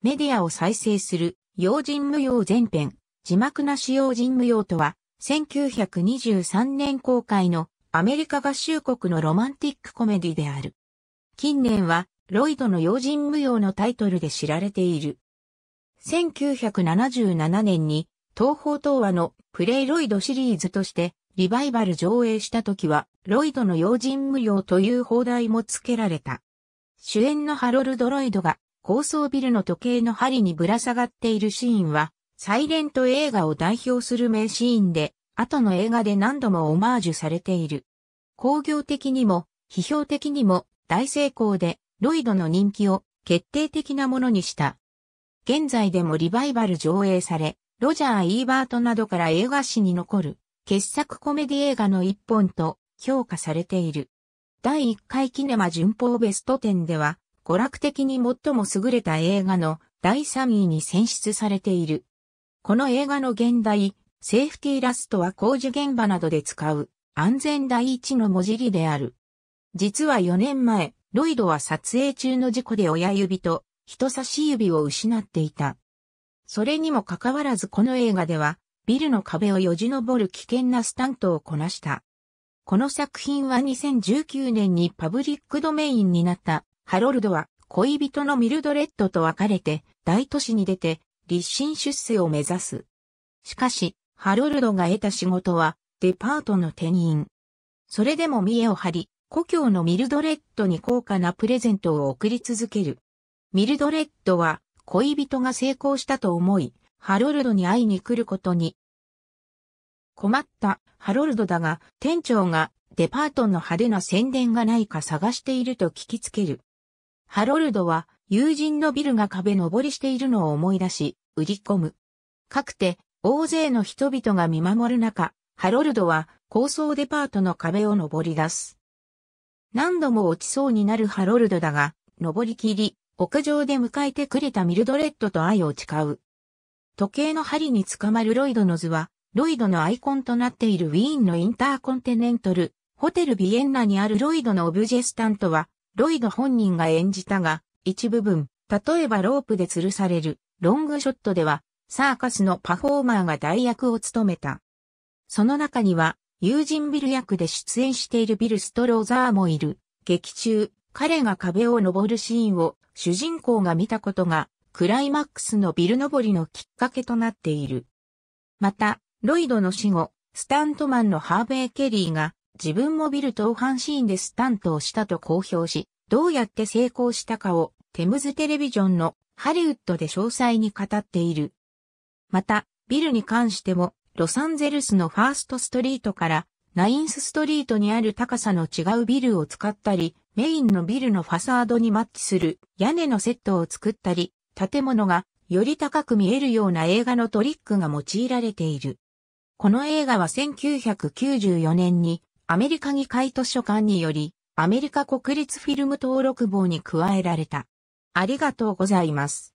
メディアを再生する、用心無用全編、字幕なし用心無用とは、1923年公開のアメリカ合衆国のロマンティックコメディである。近年は、ロイドの用心無用のタイトルで知られている。1977年に、東方東和のプレイロイドシリーズとして、リバイバル上映した時は、ロイドの用心無用という放題も付けられた。主演のハロルド・ロイドが高層ビルの時計の針にぶら下がっているシーンは、サイレント映画を代表する名シーンで、後の映画で何度もオマージュされている。工業的にも、批評的にも、大成功で、ロイドの人気を決定的なものにした。現在でもリバイバル上映され、ロジャー・イーバートなどから映画史に残る、傑作コメディ映画の一本と評価されている。第1回キネマ巡報ベスト10では、娯楽的に最も優れた映画の第3位に選出されている。この映画の現代、セーフティーラストは工事現場などで使う安全第一の文字りである。実は4年前、ロイドは撮影中の事故で親指と人差し指を失っていた。それにもかかわらずこの映画では、ビルの壁をよじ登る危険なスタントをこなした。この作品は2019年にパブリックドメインになったハロルドは恋人のミルドレッドと別れて大都市に出て立身出世を目指す。しかし、ハロルドが得た仕事はデパートの店員。それでも見栄を張り、故郷のミルドレッドに高価なプレゼントを送り続ける。ミルドレッドは恋人が成功したと思い、ハロルドに会いに来ることに。困ったハロルドだが、店長がデパートの派手な宣伝がないか探していると聞きつける。ハロルドは友人のビルが壁登りしているのを思い出し、売り込む。かくて、大勢の人々が見守る中、ハロルドは高層デパートの壁を登り出す。何度も落ちそうになるハロルドだが、登りきり、屋上で迎えてくれたミルドレッドと愛を誓う。時計の針に捕まるロイドの図は、ロイドのアイコンとなっているウィーンのインターコンテネントル、ホテルビエンナにあるロイドのオブジェスタントは、ロイド本人が演じたが、一部分、例えばロープで吊るされる、ロングショットでは、サーカスのパフォーマーが代役を務めた。その中には、友人ビル役で出演しているビル・ストローザーもいる。劇中、彼が壁を登るシーンを主人公が見たことが、クライマックスのビル登りのきっかけとなっている。また、ロイドの死後、スタントマンのハーベイ・ケリーが、自分もビル投反シーンでスタントをしたと公表し、どうやって成功したかをテムズテレビジョンのハリウッドで詳細に語っている。また、ビルに関しても、ロサンゼルスのファーストストリートからナインスストリートにある高さの違うビルを使ったり、メインのビルのファサードにマッチする屋根のセットを作ったり、建物がより高く見えるような映画のトリックが用いられている。この映画は1994年にアメリカ議会図書館により、アメリカ国立フィルム登録簿に加えられた。ありがとうございます。